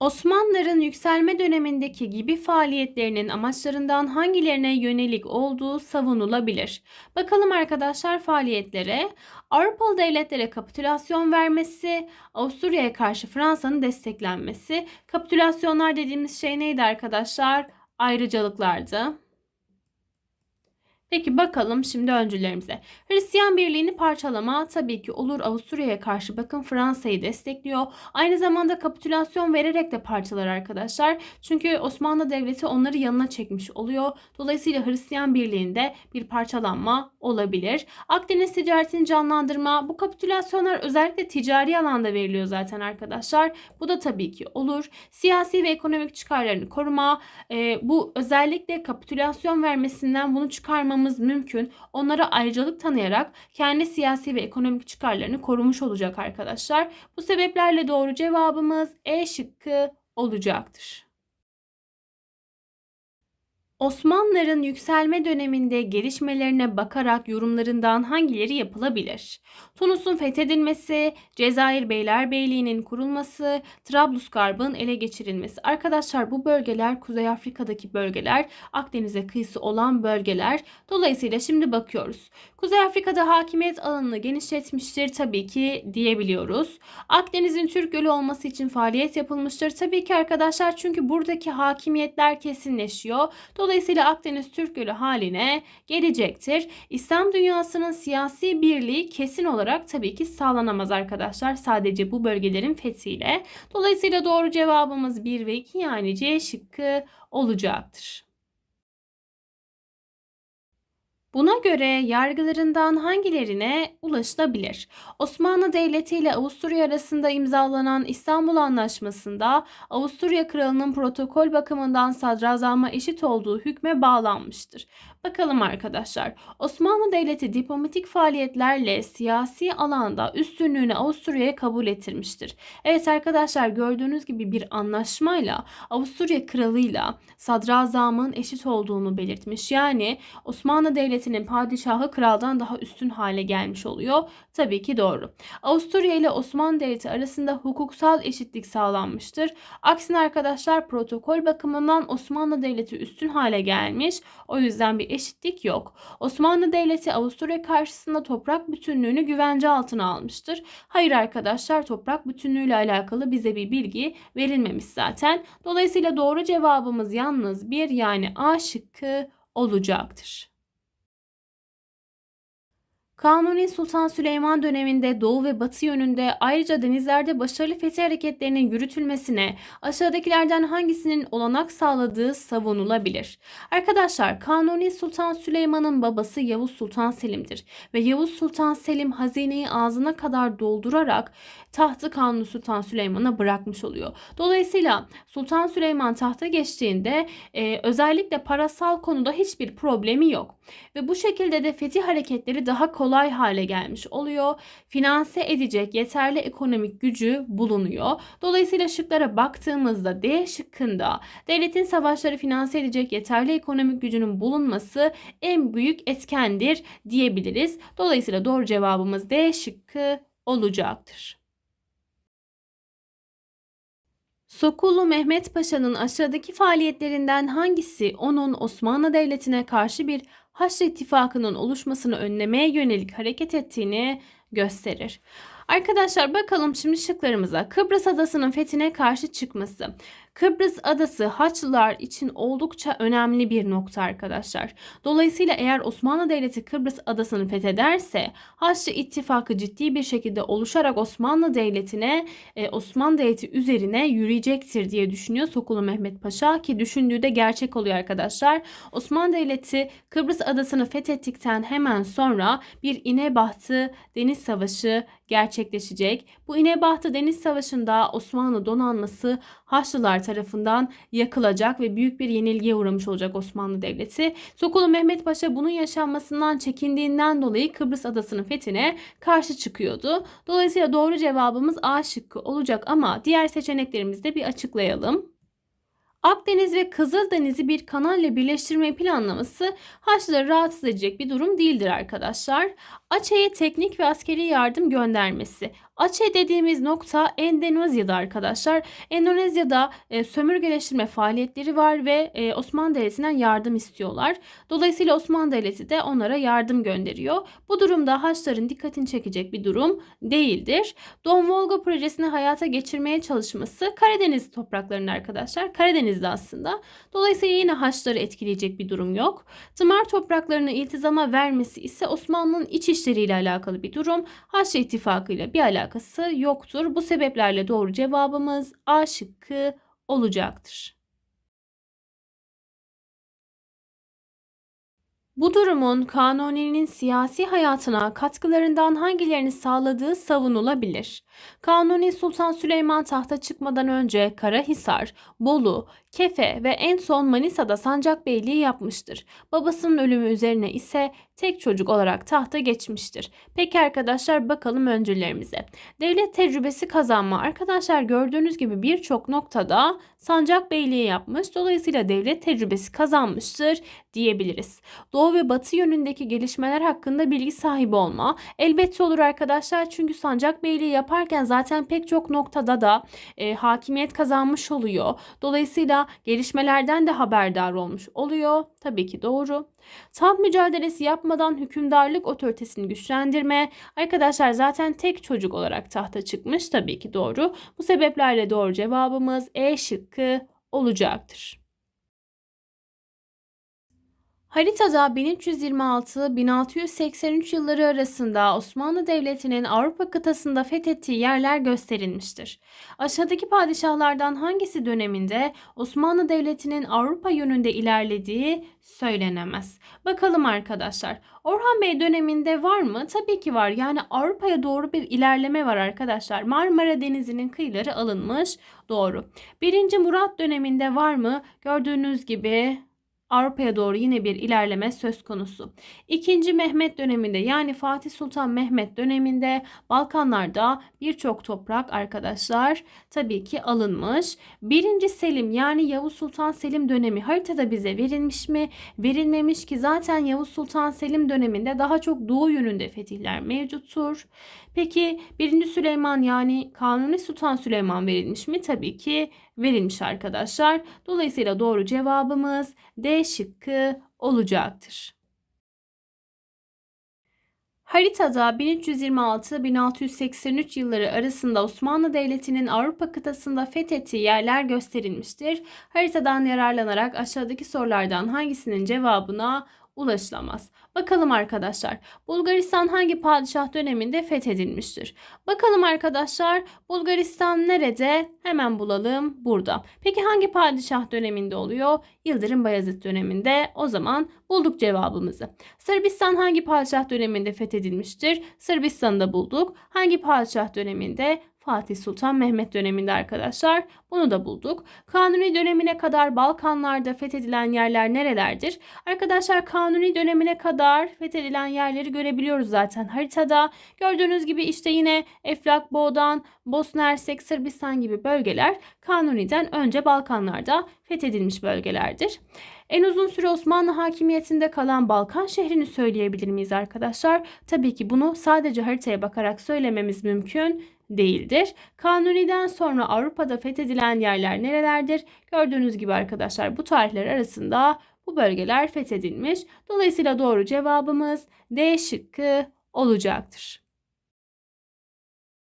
Osmanlıların yükselme dönemindeki gibi faaliyetlerinin amaçlarından hangilerine yönelik olduğu savunulabilir. Bakalım arkadaşlar faaliyetlere. Avrupalı devletlere kapitülasyon vermesi, Avusturya'ya karşı Fransa'nın desteklenmesi. Kapitülasyonlar dediğimiz şey neydi arkadaşlar? Ayrıcalıklardı. Peki bakalım şimdi öncülerimize. Hristiyan birliğini parçalama tabii ki olur Avusturya'ya karşı bakın Fransa'yı destekliyor. Aynı zamanda kapitülasyon vererek de parçalar arkadaşlar. Çünkü Osmanlı Devleti onları yanına çekmiş oluyor. Dolayısıyla Hristiyan birliğinde bir parçalanma olabilir. Akdeniz ticaretini canlandırma. Bu kapitülasyonlar özellikle ticari alanda veriliyor zaten arkadaşlar. Bu da tabii ki olur. Siyasi ve ekonomik çıkarlarını koruma. E, bu özellikle kapitülasyon vermesinden bunu çıkarma almamız mümkün. Onlara ayrıcalık tanıyarak kendi siyasi ve ekonomik çıkarlarını korumuş olacak arkadaşlar. Bu sebeplerle doğru cevabımız E şıkkı olacaktır. Osmanlıların yükselme döneminde gelişmelerine bakarak yorumlarından hangileri yapılabilir? Tunus'un fethedilmesi, Cezayir Beylerbeyliği'nin kurulması, Trablusgarb'ın ele geçirilmesi. Arkadaşlar bu bölgeler Kuzey Afrika'daki bölgeler, Akdeniz'e kıyısı olan bölgeler. Dolayısıyla şimdi bakıyoruz. Kuzey Afrika'da hakimiyet alanını genişletmiştir tabii ki diyebiliyoruz. Akdeniz'in Türk Gölü olması için faaliyet yapılmıştır tabii ki arkadaşlar çünkü buradaki hakimiyetler kesinleşiyor. Dolayısıyla Akdeniz Türk Gölü haline gelecektir. İslam dünyasının siyasi birliği kesin olarak tabii ki sağlanamaz arkadaşlar. Sadece bu bölgelerin fethiyle. Dolayısıyla doğru cevabımız 1 ve 2 yani C şıkkı olacaktır. Buna göre yargılarından hangilerine ulaşılabilir? Osmanlı Devleti ile Avusturya arasında imzalanan İstanbul Anlaşması'nda Avusturya Kralı'nın protokol bakımından sadrazama eşit olduğu hükme bağlanmıştır. Bakalım arkadaşlar. Osmanlı Devleti diplomatik faaliyetlerle siyasi alanda üstünlüğünü Avusturya'ya kabul ettirmiştir. Evet arkadaşlar gördüğünüz gibi bir anlaşmayla Avusturya Kralı'yla sadrazamın eşit olduğunu belirtmiş. Yani Osmanlı Devleti devletinin padişahı kraldan daha üstün hale gelmiş oluyor. Tabii ki doğru. Avusturya ile Osmanlı Devleti arasında hukuksal eşitlik sağlanmıştır. Aksine arkadaşlar protokol bakımından Osmanlı Devleti üstün hale gelmiş. O yüzden bir eşitlik yok. Osmanlı Devleti Avusturya karşısında toprak bütünlüğünü güvence altına almıştır. Hayır arkadaşlar toprak bütünlüğü ile alakalı bize bir bilgi verilmemiş zaten. Dolayısıyla doğru cevabımız yalnız bir yani A şıkkı olacaktır. Kanuni Sultan Süleyman döneminde doğu ve batı yönünde ayrıca denizlerde başarılı fethi hareketlerinin yürütülmesine aşağıdakilerden hangisinin olanak sağladığı savunulabilir. Arkadaşlar Kanuni Sultan Süleyman'ın babası Yavuz Sultan Selim'dir ve Yavuz Sultan Selim hazineyi ağzına kadar doldurarak tahtı Kanuni Sultan Süleyman'a bırakmış oluyor. Dolayısıyla Sultan Süleyman tahta geçtiğinde e, özellikle parasal konuda hiçbir problemi yok ve bu şekilde de fetih hareketleri daha kolay kolay hale gelmiş oluyor. Finanse edecek yeterli ekonomik gücü bulunuyor. Dolayısıyla şıklara baktığımızda D şıkkında devletin savaşları finanse edecek yeterli ekonomik gücünün bulunması en büyük etkendir diyebiliriz. Dolayısıyla doğru cevabımız D şıkkı olacaktır. Sokullu Mehmet Paşa'nın aşağıdaki faaliyetlerinden hangisi onun Osmanlı Devleti'ne karşı bir Haçlı ittifakının oluşmasını önlemeye yönelik hareket ettiğini gösterir. Arkadaşlar bakalım şimdi şıklarımıza. Kıbrıs adasının fethine karşı çıkması. Kıbrıs adası Haçlılar için oldukça önemli bir nokta arkadaşlar. Dolayısıyla eğer Osmanlı Devleti Kıbrıs adasını fethederse Haçlı ittifakı ciddi bir şekilde oluşarak Osmanlı Devleti'ne e, Osmanlı Devleti üzerine yürüyecektir diye düşünüyor Sokulu Mehmet Paşa ki düşündüğü de gerçek oluyor arkadaşlar. Osmanlı Devleti Kıbrıs adasını fethettikten hemen sonra bir İnebahtı Deniz Savaşı gerçekleşecek. Bu İnebahtı Deniz Savaşı'nda Osmanlı donanması Haçlılar tarafından yakılacak ve büyük bir yenilgiye uğramış olacak Osmanlı Devleti. Sokulu Mehmet Paşa bunun yaşanmasından çekindiğinden dolayı Kıbrıs adasının fethine karşı çıkıyordu. Dolayısıyla doğru cevabımız A şıkkı olacak ama diğer seçeneklerimizi de bir açıklayalım. Akdeniz ve Kızıldeniz'i bir kanal ile birleştirme planlaması Haçlıları rahatsız edecek bir durum değildir arkadaşlar. AÇE'ye teknik ve askeri yardım göndermesi. AÇE dediğimiz nokta Endonezya'da arkadaşlar. Endonezya'da e, sömürgeleştirme faaliyetleri var ve e, Osmanlı Devleti'nden yardım istiyorlar. Dolayısıyla Osmanlı Devleti de onlara yardım gönderiyor. Bu durumda Haçların dikkatini çekecek bir durum değildir. Don Volga projesini hayata geçirmeye çalışması Karadeniz topraklarının arkadaşlar. Karadeniz'de aslında. Dolayısıyla yine Haçları etkileyecek bir durum yok. Tımar topraklarını iltizama vermesi ise Osmanlı'nın iç işi işleriyle alakalı bir durum. Haçlı ittifakıyla bir alakası yoktur. Bu sebeplerle doğru cevabımız A şıkkı olacaktır. Bu durumun Kanuni'nin siyasi hayatına katkılarından hangilerini sağladığı savunulabilir. Kanuni Sultan Süleyman tahta çıkmadan önce Karahisar, Bolu, Kefe ve en son Manisa'da sancak beyliği yapmıştır. Babasının ölümü üzerine ise tek çocuk olarak tahta geçmiştir. Peki arkadaşlar bakalım öncülerimize. Devlet tecrübesi kazanma arkadaşlar gördüğünüz gibi birçok noktada sancak beyliği yapmış. Dolayısıyla devlet tecrübesi kazanmıştır diyebiliriz. Doğu ve batı yönündeki gelişmeler hakkında bilgi sahibi olma elbette olur arkadaşlar. Çünkü sancak beyliği yaparken zaten pek çok noktada da e, hakimiyet kazanmış oluyor. Dolayısıyla gelişmelerden de haberdar olmuş oluyor. Tabii ki doğru. Taht mücadelesi yapmadan hükümdarlık otoritesini güçlendirme. Arkadaşlar zaten tek çocuk olarak tahta çıkmış tabii ki doğru. Bu sebeplerle doğru cevabımız E şıkkı olacaktır. Haritada 1326-1683 yılları arasında Osmanlı Devleti'nin Avrupa kıtasında fethettiği yerler gösterilmiştir. Aşağıdaki padişahlardan hangisi döneminde Osmanlı Devleti'nin Avrupa yönünde ilerlediği söylenemez. Bakalım arkadaşlar. Orhan Bey döneminde var mı? Tabii ki var. Yani Avrupa'ya doğru bir ilerleme var arkadaşlar. Marmara Denizi'nin kıyıları alınmış. Doğru. 1. Murat döneminde var mı? Gördüğünüz gibi Avrupa'ya doğru yine bir ilerleme söz konusu. İkinci Mehmet döneminde yani Fatih Sultan Mehmet döneminde Balkanlarda birçok toprak arkadaşlar tabii ki alınmış. Birinci Selim yani Yavuz Sultan Selim dönemi haritada bize verilmiş mi? Verilmemiş ki zaten Yavuz Sultan Selim döneminde daha çok doğu yönünde fetihler mevcuttur. Peki 1. Süleyman yani Kanuni Sultan Süleyman verilmiş mi? Tabii ki verilmiş arkadaşlar. Dolayısıyla doğru cevabımız D şıkkı olacaktır. Haritada 1326-1683 yılları arasında Osmanlı Devleti'nin Avrupa kıtasında fethettiği yerler gösterilmiştir. Haritadan yararlanarak aşağıdaki sorulardan hangisinin cevabına ulaşılamaz. Bakalım arkadaşlar Bulgaristan hangi padişah döneminde fethedilmiştir? Bakalım arkadaşlar Bulgaristan nerede? Hemen bulalım burada. Peki hangi padişah döneminde oluyor? Yıldırım Bayezid döneminde. O zaman bulduk cevabımızı. Sırbistan hangi padişah döneminde fethedilmiştir? Sırbistan'ı da bulduk. Hangi padişah döneminde? Fatih Sultan Mehmet döneminde arkadaşlar. Bunu da bulduk. Kanuni dönemine kadar Balkanlarda fethedilen yerler nerelerdir? Arkadaşlar Kanuni dönemine kadar fethedilen yerleri görebiliyoruz zaten haritada. Gördüğünüz gibi işte yine Eflak, Boğdan, Bosna Hersek, Sırbistan gibi bölgeler Kanuni'den önce Balkanlarda fethedilmiş bölgelerdir. En uzun süre Osmanlı hakimiyetinde kalan Balkan şehrini söyleyebilir miyiz arkadaşlar? Tabii ki bunu sadece haritaya bakarak söylememiz mümkün değildir. Kanuni'den sonra Avrupa'da fethedilen yerler nerelerdir? Gördüğünüz gibi arkadaşlar bu tarihler arasında bu bölgeler fethedilmiş. Dolayısıyla doğru cevabımız D şıkkı olacaktır.